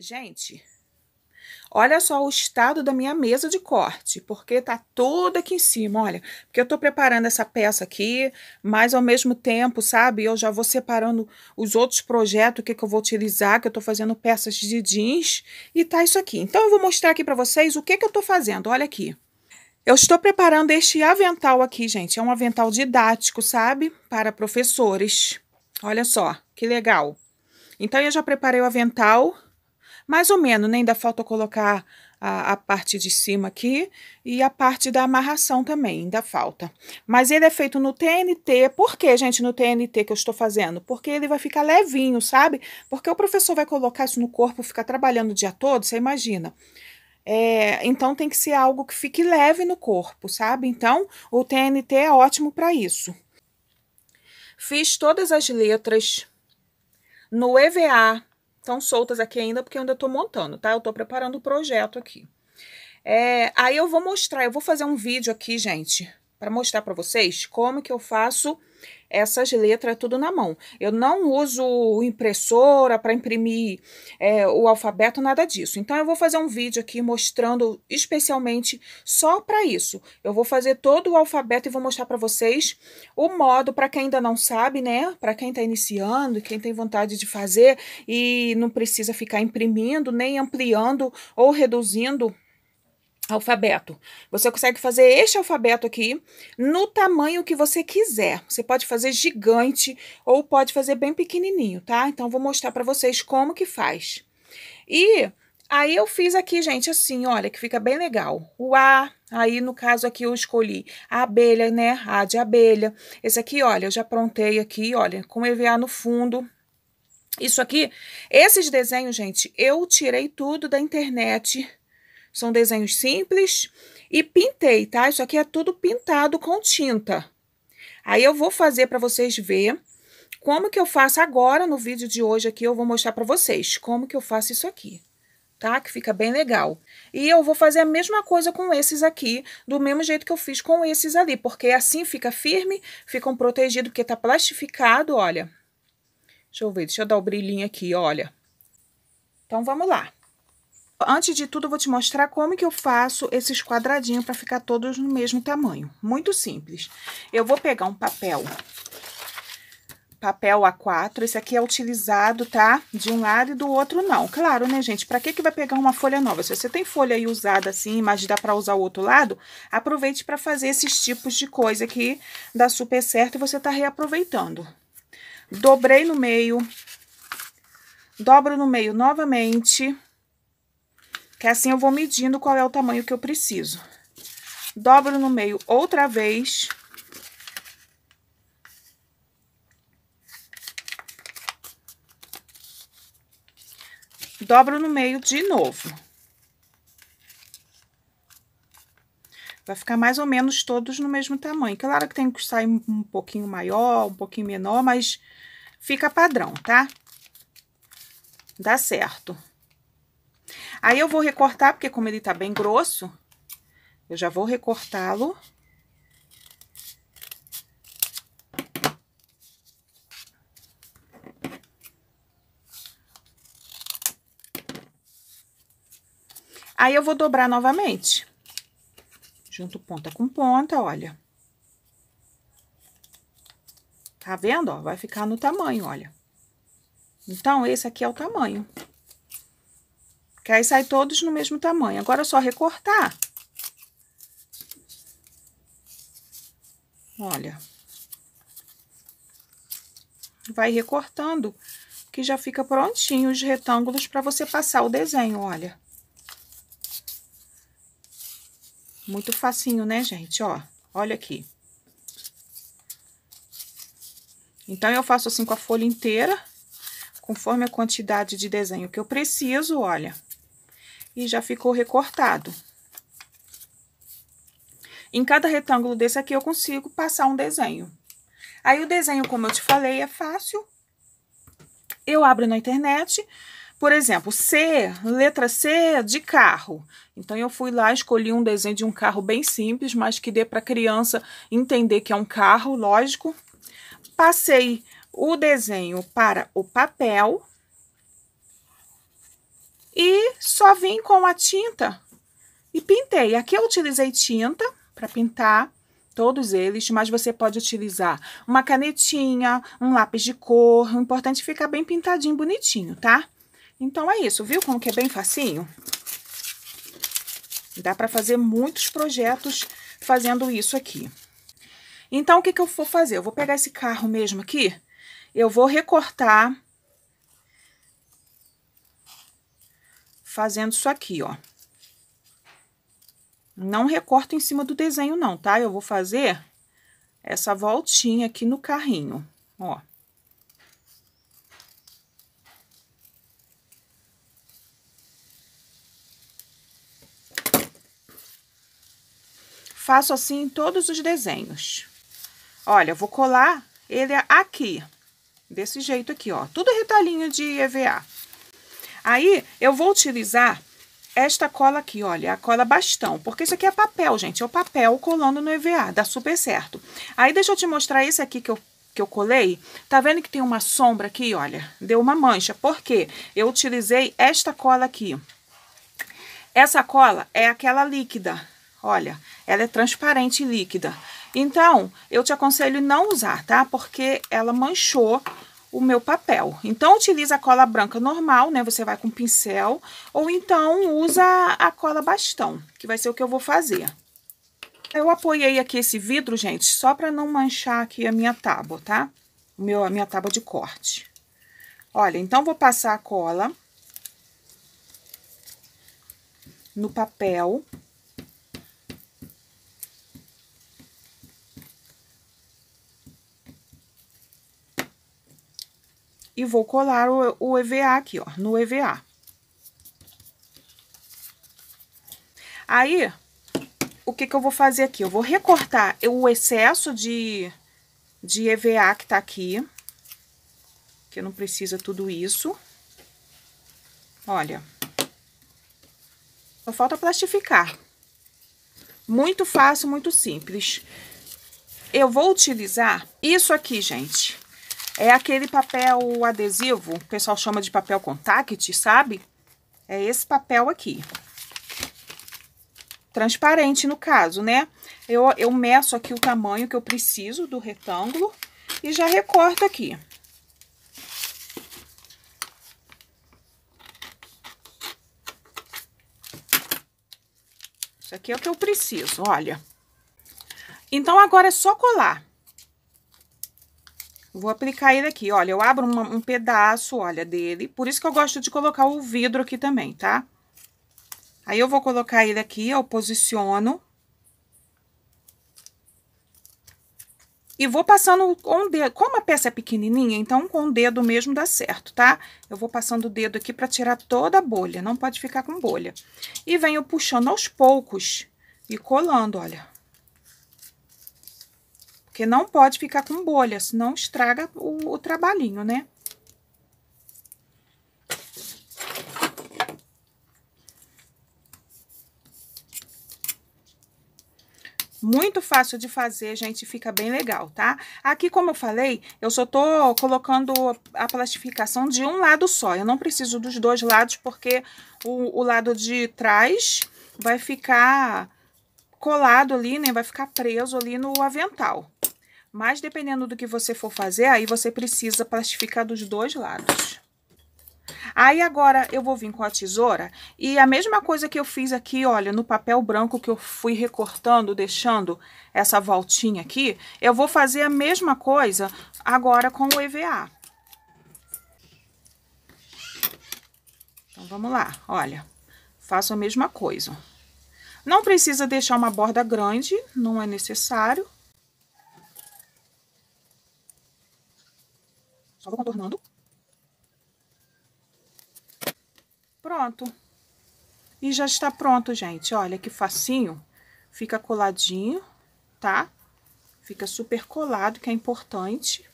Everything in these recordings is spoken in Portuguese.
Gente, olha só o estado da minha mesa de corte, porque tá toda aqui em cima, olha. Porque eu tô preparando essa peça aqui, mas ao mesmo tempo, sabe, eu já vou separando os outros projetos que, que eu vou utilizar, que eu tô fazendo peças de jeans, e tá isso aqui. Então, eu vou mostrar aqui pra vocês o que que eu tô fazendo, olha aqui. Eu estou preparando este avental aqui, gente. É um avental didático, sabe? Para professores. Olha só, que legal. Então, eu já preparei o avental mais ou menos, né? Ainda falta colocar a, a, parte de cima aqui e a parte da amarração também, ainda falta. Mas ele é feito no TNT, por que, gente, no TNT que eu estou fazendo? Porque ele vai ficar levinho, sabe? Porque o professor vai colocar isso no corpo, ficar trabalhando o dia todo, você imagina. É, então tem que ser algo que fique leve no corpo, sabe? Então o TNT é ótimo para isso. Fiz todas as letras no EVA, estão soltas aqui ainda, porque eu ainda estou montando, tá? Eu estou preparando o projeto aqui. É, aí eu vou mostrar, eu vou fazer um vídeo aqui, gente, para mostrar para vocês como que eu faço essas letras tudo na mão. Eu não uso impressora para imprimir é, o alfabeto, nada disso. Então, eu vou fazer um vídeo aqui mostrando especialmente só para isso. Eu vou fazer todo o alfabeto e vou mostrar para vocês o modo, para quem ainda não sabe, né? Para quem está iniciando, quem tem vontade de fazer e não precisa ficar imprimindo, nem ampliando ou reduzindo alfabeto. Você consegue fazer este alfabeto aqui no tamanho que você quiser. Você pode fazer gigante ou pode fazer bem pequenininho, tá? Então, vou mostrar para vocês como que faz. E aí eu fiz aqui, gente, assim, olha, que fica bem legal. O A, aí no caso aqui eu escolhi a abelha, né? A de abelha. Esse aqui, olha, eu já prontei aqui, olha, com EVA no fundo, isso aqui, esses desenhos, gente, eu tirei tudo da internet são desenhos simples e pintei, tá? Isso aqui é tudo pintado com tinta. Aí eu vou fazer para vocês ver como que eu faço agora no vídeo de hoje aqui, eu vou mostrar para vocês como que eu faço isso aqui, tá? Que fica bem legal. E eu vou fazer a mesma coisa com esses aqui, do mesmo jeito que eu fiz com esses ali, porque assim fica firme, ficam protegidos, porque tá plastificado, olha. Deixa eu ver, deixa eu dar o brilhinho aqui, olha. Então, vamos lá. Antes de tudo, eu vou te mostrar como que eu faço esses quadradinhos para ficar todos no mesmo tamanho. Muito simples. Eu vou pegar um papel, papel A4. Esse aqui é utilizado, tá? De um lado e do outro não. Claro, né, gente? Para que que vai pegar uma folha nova? Se você tem folha aí usada assim, mas dá para usar o outro lado, aproveite para fazer esses tipos de coisa que dá super certo e você tá reaproveitando. Dobrei no meio, dobro no meio novamente que assim eu vou medindo qual é o tamanho que eu preciso. Dobro no meio outra vez. Dobro no meio de novo. Vai ficar mais ou menos todos no mesmo tamanho. Claro que tem que sair um pouquinho maior, um pouquinho menor, mas fica padrão, tá? Dá certo. Aí eu vou recortar, porque como ele tá bem grosso, eu já vou recortá-lo. Aí eu vou dobrar novamente. Junto ponta com ponta, olha. Tá vendo? Ó, vai ficar no tamanho, olha. Então, esse aqui é o tamanho. Que aí sai todos no mesmo tamanho. Agora é só recortar. Olha. Vai recortando, que já fica prontinho os retângulos para você passar o desenho, olha. Muito facinho, né, gente? Ó, olha aqui. Então, eu faço assim com a folha inteira, conforme a quantidade de desenho que eu preciso, olha. Olha e já ficou recortado. Em cada retângulo desse aqui, eu consigo passar um desenho. Aí, o desenho, como eu te falei, é fácil. Eu abro na internet, por exemplo, C, letra C de carro. Então, eu fui lá, escolhi um desenho de um carro bem simples, mas que dê para a criança entender que é um carro, lógico. Passei o desenho para o papel e só vim com a tinta e pintei. Aqui eu utilizei tinta para pintar todos eles, mas você pode utilizar uma canetinha, um lápis de cor. O importante é ficar bem pintadinho, bonitinho, tá? Então, é isso. Viu como que é bem facinho? Dá para fazer muitos projetos fazendo isso aqui. Então, o que, que eu vou fazer? Eu vou pegar esse carro mesmo aqui, eu vou recortar fazendo isso aqui, ó. Não recorto em cima do desenho não, tá? Eu vou fazer essa voltinha aqui no carrinho, ó. Faço assim em todos os desenhos. Olha, vou colar ele aqui, desse jeito aqui, ó. Tudo retalhinho de EVA. Aí, eu vou utilizar esta cola aqui, olha, a cola bastão, porque isso aqui é papel, gente, é o papel colando no EVA, dá super certo. Aí, deixa eu te mostrar esse aqui que eu, que eu colei, tá vendo que tem uma sombra aqui, olha, deu uma mancha, por quê? Eu utilizei esta cola aqui. Essa cola é aquela líquida, olha, ela é transparente e líquida. Então, eu te aconselho não usar, tá? Porque ela manchou o meu papel. Então, utiliza a cola branca normal, né? Você vai com pincel, ou então usa a cola bastão, que vai ser o que eu vou fazer. Eu apoiei aqui esse vidro, gente, só para não manchar aqui a minha tábua, tá? O meu, a minha tábua de corte. Olha, então, vou passar a cola no papel. e vou colar o, EVA aqui, ó, no EVA. Aí, o que que eu vou fazer aqui? Eu vou recortar o excesso de, de EVA que tá aqui, que não precisa tudo isso. Olha, só falta plastificar. Muito fácil, muito simples. Eu vou utilizar isso aqui, gente. É aquele papel adesivo, o pessoal chama de papel contact, sabe? É esse papel aqui. Transparente, no caso, né? Eu, eu meço aqui o tamanho que eu preciso do retângulo e já recorto aqui. Isso aqui é o que eu preciso, olha. Então, agora é só colar. Vou aplicar ele aqui, olha, eu abro uma, um pedaço, olha, dele. Por isso que eu gosto de colocar o vidro aqui também, tá? Aí, eu vou colocar ele aqui, eu posiciono. E vou passando com o dedo. Como a peça é pequenininha, então com o dedo mesmo dá certo, tá? Eu vou passando o dedo aqui pra tirar toda a bolha, não pode ficar com bolha. E venho puxando aos poucos e colando, olha. Porque não pode ficar com bolha, senão estraga o, o trabalhinho, né? Muito fácil de fazer, gente, fica bem legal, tá? Aqui, como eu falei, eu só tô colocando a plastificação de um lado só. Eu não preciso dos dois lados, porque o, o lado de trás vai ficar colado ali, né? Vai ficar preso ali no avental. Mas dependendo do que você for fazer, aí você precisa plastificar dos dois lados. Aí agora eu vou vir com a tesoura e a mesma coisa que eu fiz aqui, olha, no papel branco que eu fui recortando, deixando essa voltinha aqui, eu vou fazer a mesma coisa agora com o EVA. Então vamos lá, olha, faço a mesma coisa. Não precisa deixar uma borda grande, não é necessário. Só vou contornando. Pronto. E já está pronto, gente. Olha que facinho. Fica coladinho, tá? Fica super colado, que é importante.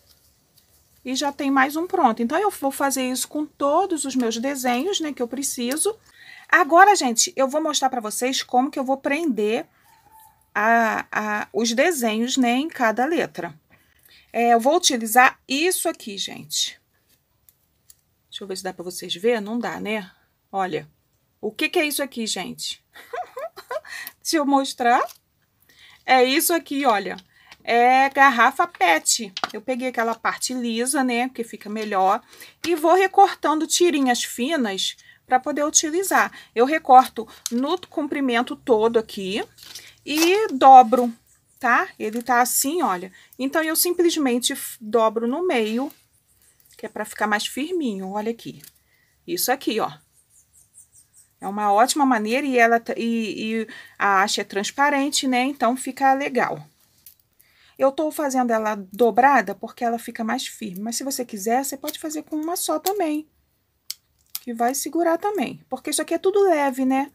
E já tem mais um pronto. Então, eu vou fazer isso com todos os meus desenhos, né, que eu preciso. Agora, gente, eu vou mostrar pra vocês como que eu vou prender a, a, os desenhos, né, em cada letra. É, eu vou utilizar isso aqui, gente. Deixa eu ver se dá pra vocês ver. Não dá, né? Olha, o que, que é isso aqui, gente? Deixa eu mostrar. É isso aqui, olha. É garrafa pet. Eu peguei aquela parte lisa, né? Que fica melhor. E vou recortando tirinhas finas para poder utilizar. Eu recorto no comprimento todo aqui e dobro tá? Ele tá assim, olha. Então, eu simplesmente dobro no meio, que é pra ficar mais firminho, olha aqui. Isso aqui, ó. É uma ótima maneira e, ela, e, e a haste é transparente, né? Então, fica legal. Eu tô fazendo ela dobrada porque ela fica mais firme, mas se você quiser, você pode fazer com uma só também. Que vai segurar também, porque isso aqui é tudo leve, né?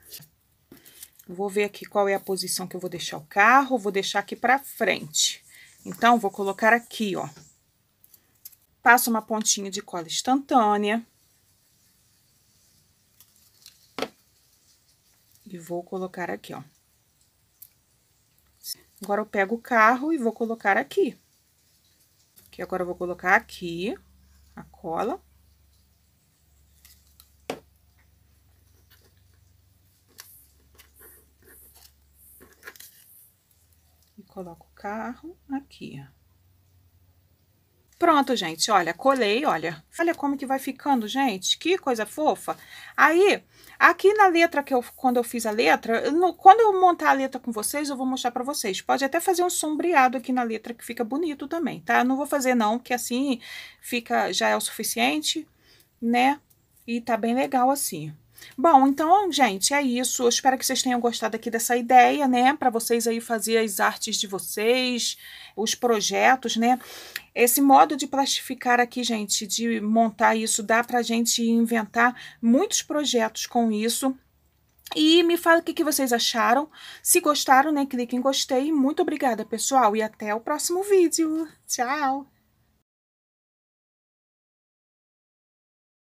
Vou ver aqui qual é a posição que eu vou deixar o carro, vou deixar aqui pra frente. Então, vou colocar aqui, ó. Passo uma pontinha de cola instantânea. E vou colocar aqui, ó. Agora, eu pego o carro e vou colocar aqui. Que agora eu vou colocar aqui a cola. coloco o carro aqui, ó. Pronto, gente, olha, colei, olha. Olha como que vai ficando, gente, que coisa fofa. Aí, aqui na letra que eu, quando eu fiz a letra, no, quando eu montar a letra com vocês, eu vou mostrar pra vocês. Pode até fazer um sombreado aqui na letra, que fica bonito também, tá? Eu não vou fazer não, que assim fica, já é o suficiente, né? E tá bem legal assim. Bom, então, gente, é isso. Eu espero que vocês tenham gostado aqui dessa ideia, né? Para vocês aí fazer as artes de vocês, os projetos, né? Esse modo de plastificar aqui, gente, de montar isso, dá pra gente inventar muitos projetos com isso. E me fala o que, que vocês acharam. Se gostaram, né? Clique em gostei. Muito obrigada, pessoal. E até o próximo vídeo. Tchau!